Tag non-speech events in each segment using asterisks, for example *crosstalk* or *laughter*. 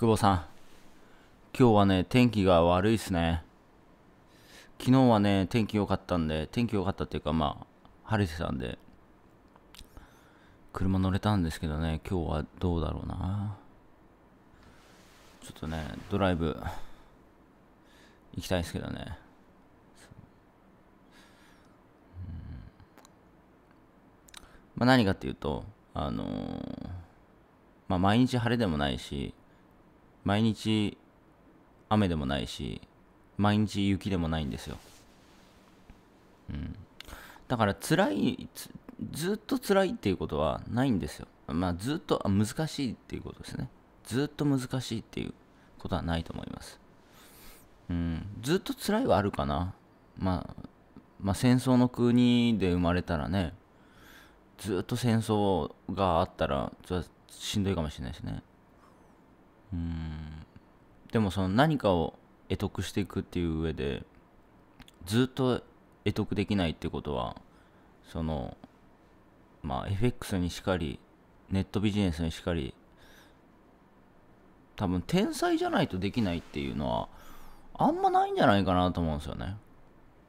久保さん。今日はね、天気が悪いっすね。昨日はね、天気良かったんで、天気良かったっていうか、まあ、晴れてたんで、車乗れたんですけどね、今日はどうだろうな。ちょっとね、ドライブ、行きたいですけどね。まあ、何かっていうと、あのー、まあ、毎日晴れでもないし、毎日雨でもないし毎日雪でもないんですよ、うん、だから辛いずっと辛いっていうことはないんですよまあずっと難しいっていうことですねずっと難しいっていうことはないと思いますうんずっと辛いはあるかなまあまあ戦争の国で生まれたらねずっと戦争があったらしんどいかもしれないですねうんでもその何かを得得していくっていう上でずっと得得できないってことはそのまあ FX にしかりネットビジネスにしかり多分天才じゃないとできないっていうのはあんまないんじゃないかなと思うんですよね。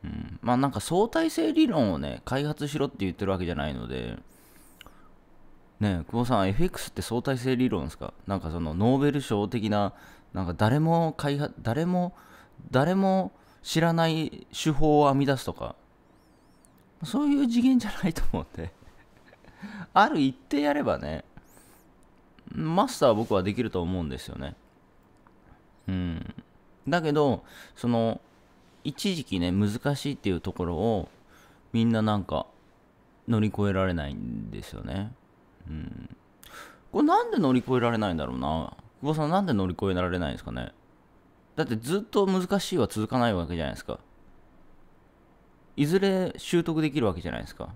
うん、まあなんか相対性理論をね開発しろって言ってるわけじゃないのでね久保さん FX って相対性理論ですかなんかそのノーベル賞的ななんか誰も開発誰も誰も知らない手法を編み出すとかそういう次元じゃないと思ってある一定やればねマスター僕はできると思うんですよねうんだけどその一時期ね難しいっていうところをみんななんか乗り越えられないんですよねうん。これなんで乗り越えられないんだろうな。久保さんなんで乗り越えられないんですかね。だってずっと難しいは続かないわけじゃないですか。いずれ習得できるわけじゃないですか。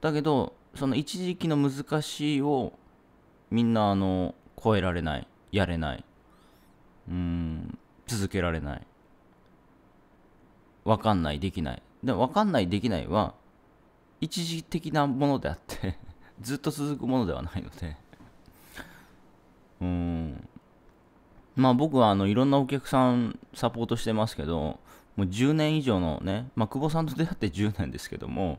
だけど、その一時期の難しいをみんなあの超えられない、やれない、うん、続けられない、わかんない、できない。でもわかんない、できないは一時的なものであってずっと続くものではないので *laughs* うん。まあ僕はあのいろんなお客さんサポートしてますけど、もう10年以上のね、まあ、久保さんと出会って10年ですけども、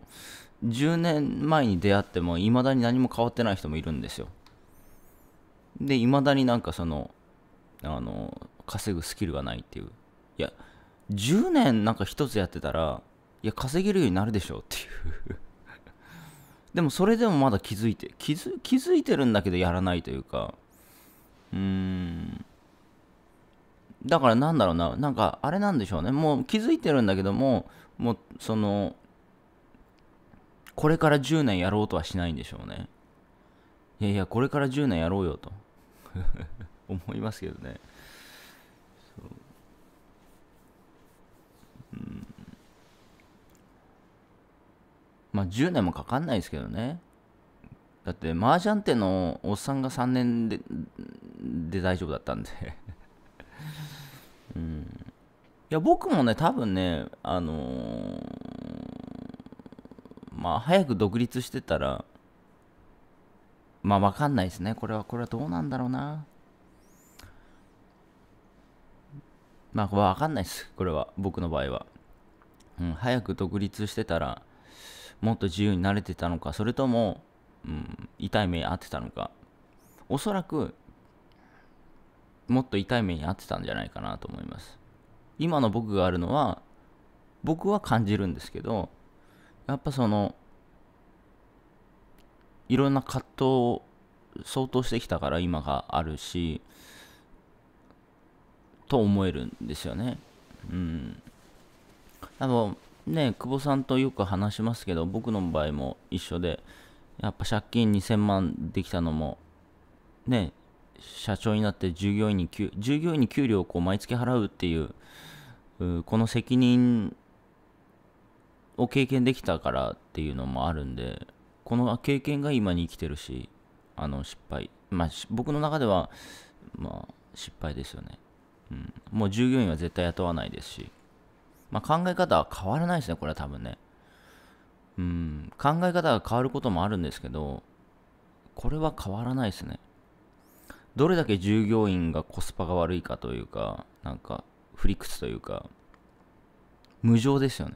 10年前に出会っても未だに何も変わってない人もいるんですよ。で、未だになんかその、あの、稼ぐスキルがないっていう。いや、10年なんか一つやってたら、いや、稼げるようになるでしょっていうでもそれでもまだ気づいて気づ気づいてるんだけどやらないというかうーんだからなんだろうななんかあれなんでしょうねもう気づいてるんだけどももうそのこれから10年やろうとはしないんでしょうねいやいやこれから10年やろうよと *laughs* 思いますけどね10年もかかんないですけどね。だって、麻雀店のおっさんが3年でで大丈夫だったんで *laughs* うん。いや、僕もね、多分ね、あのー、まあ、早く独立してたら、まあ、わかんないですね。これは、これはどうなんだろうな。まあ、わかんないです。これは、僕の場合は。うん、早く独立してたら、もっと自由になれてたのかそれとも、うん、痛い目に遭ってたのかおそらくもっと痛い目に遭ってたんじゃないかなと思います今の僕があるのは僕は感じるんですけどやっぱそのいろんな葛藤を相当してきたから今があるしと思えるんですよねうんあのね、久保さんとよく話しますけど、僕の場合も一緒で、やっぱ借金2000万できたのも、ね、社長になって従業員に給、従業員に給料をこう毎月払うっていう、うこの責任を経験できたからっていうのもあるんで、この経験が今に生きてるし、あの失敗。まあ、僕の中では、まあ、失敗ですよね。うん。もう従業員は絶対雇わないですし。まあ、考え方は変わらないですね、これは多分ね。うん、考え方が変わることもあるんですけど、これは変わらないですね。どれだけ従業員がコスパが悪いかというか、なんか、不クスというか、無情ですよね。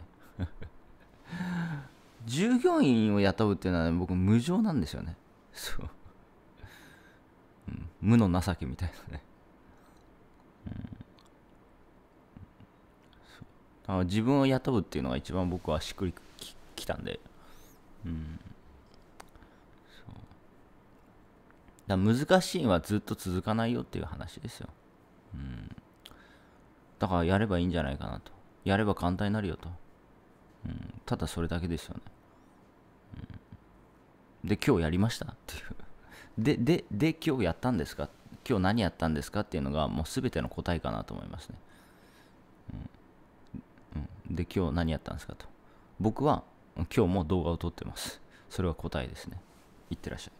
*laughs* 従業員を雇うっていうのは、ね、僕無情なんですよね。そう。うん、無の情けみたいなね。あの自分を雇うっていうのが一番僕はしっくりきたんで、うん、そうだ難しいのはずっと続かないよっていう話ですよ、うん、だからやればいいんじゃないかなとやれば簡単になるよと、うん、ただそれだけですよね、うん、で今日やりましたっていう *laughs* ででで今日やったんですか今日何やったんですかっていうのがもう全ての答えかなと思いますねで、今日何やったんですかと。僕は今日も動画を撮ってます。それは答えですね。いってらっしゃい。